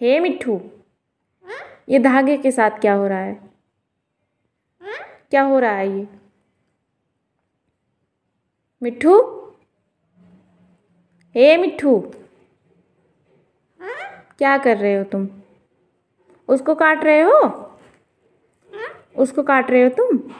हे मिट्ठू ये धागे के साथ क्या हो रहा है क्या हो रहा है ये मिट्ठू हे मिट्ठू क्या कर रहे हो तुम उसको काट रहे हो उसको काट रहे हो तुम